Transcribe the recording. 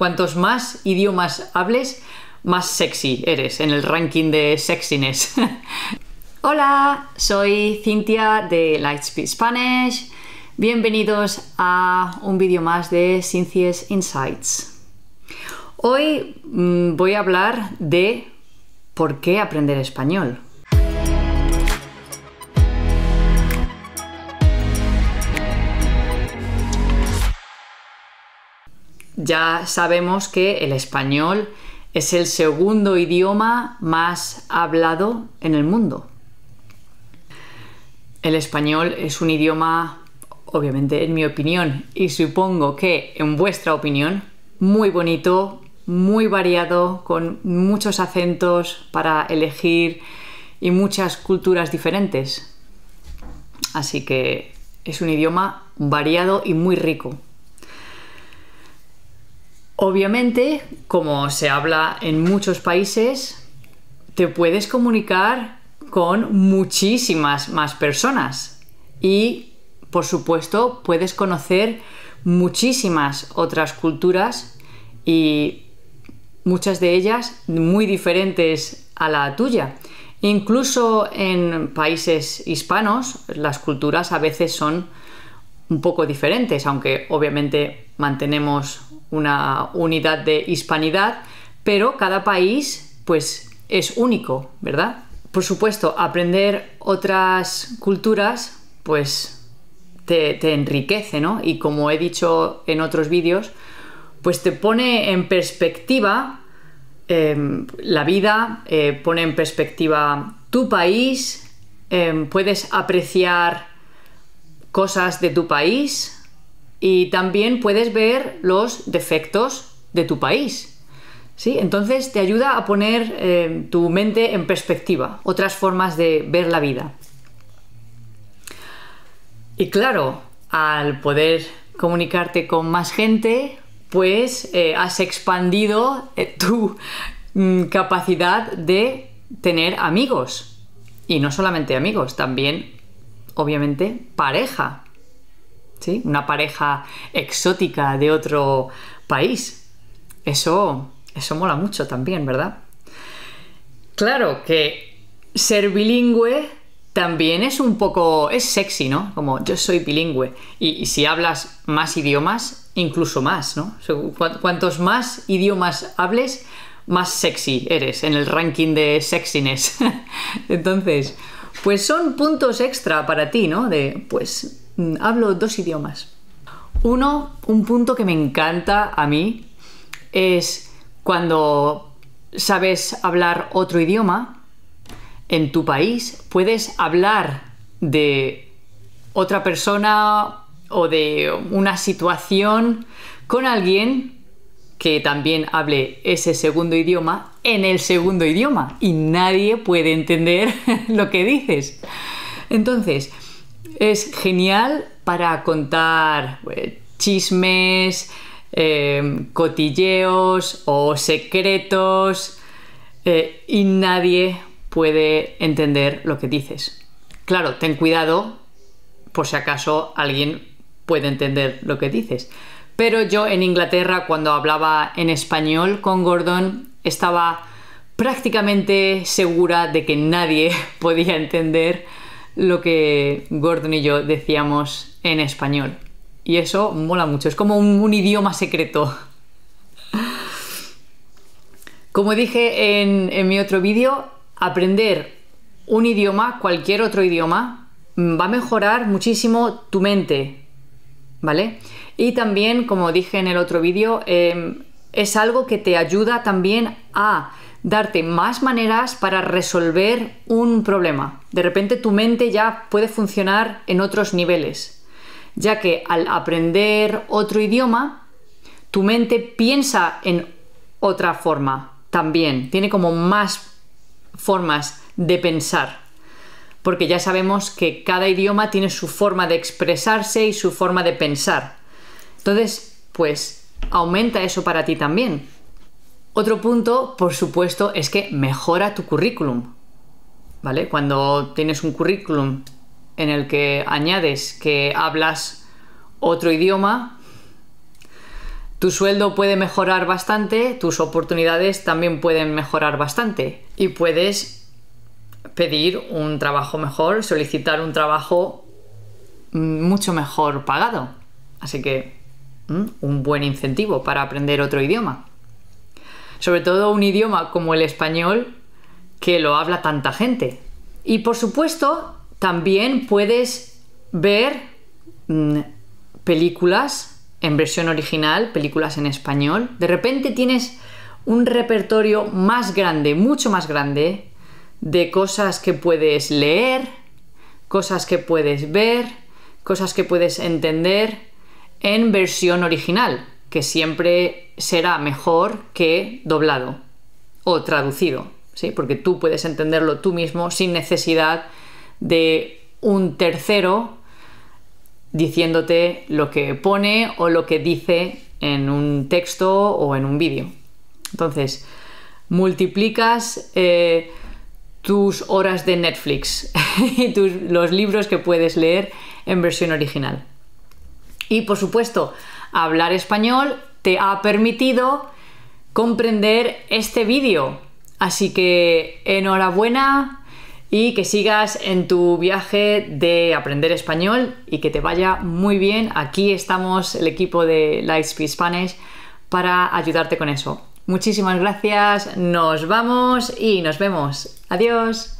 Cuantos más idiomas hables, más sexy eres en el ranking de sexiness. Hola, soy Cintia de Lightspeed Spanish. Bienvenidos a un vídeo más de Cynthia's Insights. Hoy mm, voy a hablar de por qué aprender español. ya sabemos que el español es el segundo idioma más hablado en el mundo. El español es un idioma, obviamente en mi opinión, y supongo que en vuestra opinión, muy bonito, muy variado, con muchos acentos para elegir y muchas culturas diferentes. Así que es un idioma variado y muy rico. Obviamente, como se habla en muchos países, te puedes comunicar con muchísimas más personas y, por supuesto, puedes conocer muchísimas otras culturas y muchas de ellas muy diferentes a la tuya. Incluso en países hispanos las culturas a veces son un poco diferentes, aunque obviamente mantenemos una unidad de hispanidad, pero cada país pues es único, ¿verdad? Por supuesto, aprender otras culturas pues te, enriquece, ¿no? Y como he dicho en otros vídeos, pues te pone en perspectiva em, la vida, eh, pone en perspectiva tu país, em, puedes apreciar cosas de tu país, y también puedes ver los defectos de tu país. ¿Sí? Entonces te ayuda a poner eh, tu mente en perspectiva, otras formas de ver la vida. Y claro, al poder comunicarte con más gente, pues eh, has expandido eh, tu mm, capacidad de tener amigos. Y no solamente amigos, también, obviamente, pareja. Una pareja exótica de otro país. Eso, eso mola mucho también, ¿verdad? Claro que ser bilingüe también es un poco, es sexy, ¿no? Como yo soy bilingüe. Y, si hablas más idiomas, incluso más, ¿no? cuantos más idiomas hables, más sexy eres en el ranking de sexiness. Entonces, pues son puntos extra para ti, ¿no? De, pues, Mm, hablo dos idiomas. Uno, un punto que me encanta a mí, es cuando sabes hablar otro idioma en tu país, puedes hablar de otra persona o de una situación con alguien que también hable ese segundo idioma en el segundo idioma y nadie puede entender lo que dices. Entonces, es genial para contar eh, chismes, eh, cotilleos o secretos eh, y nadie puede entender lo que dices. Claro, ten cuidado por si acaso alguien puede entender lo que dices. Pero yo en Inglaterra cuando hablaba en español con Gordon estaba prácticamente segura de que nadie podía entender lo que Gordon y yo decíamos en español. Y eso mola mucho, es como un, idioma secreto. Como dije en, mi otro vídeo, aprender un idioma, cualquier otro idioma, va a mejorar muchísimo tu mente, ¿vale? Y también, como dije en el otro vídeo, em, es algo que te ayuda también a darte más maneras para resolver un problema. De repente tu mente ya puede funcionar en otros niveles, ya que al aprender otro idioma, tu mente piensa en otra forma también, tiene como más formas de pensar, porque ya sabemos que cada idioma tiene su forma de expresarse y su forma de pensar. Entonces, pues aumenta eso para ti también. Otro punto, por supuesto, es que mejora tu currículum. ¿Vale? Cuando tienes un currículum en el que añades que hablas otro idioma, tu sueldo puede mejorar bastante, tus oportunidades también pueden mejorar bastante y puedes pedir un trabajo mejor, solicitar un trabajo mucho mejor pagado. Así que un buen incentivo para aprender otro idioma sobre todo un idioma como el español que lo habla tanta gente. Y por supuesto, también puedes ver mm, películas en versión original, películas en español. De repente tienes un repertorio más grande, mucho más grande, de cosas que puedes leer, cosas que puedes ver, cosas que puedes entender en versión original que siempre será mejor que doblado o traducido, ¿sí? porque tú puedes entenderlo tú mismo sin necesidad de un tercero diciéndote lo que pone o lo que dice en un texto o en un vídeo. Entonces, multiplicas eh, tus horas de Netflix y tus, los libros que puedes leer en versión original. Y por supuesto, hablar español te ha permitido comprender este vídeo. Así que enhorabuena y que sigas en tu viaje de aprender español y que te vaya muy bien. Aquí estamos el equipo de Lightspeed Spanish para ayudarte con eso. Muchísimas gracias, nos vamos y nos vemos. Adiós.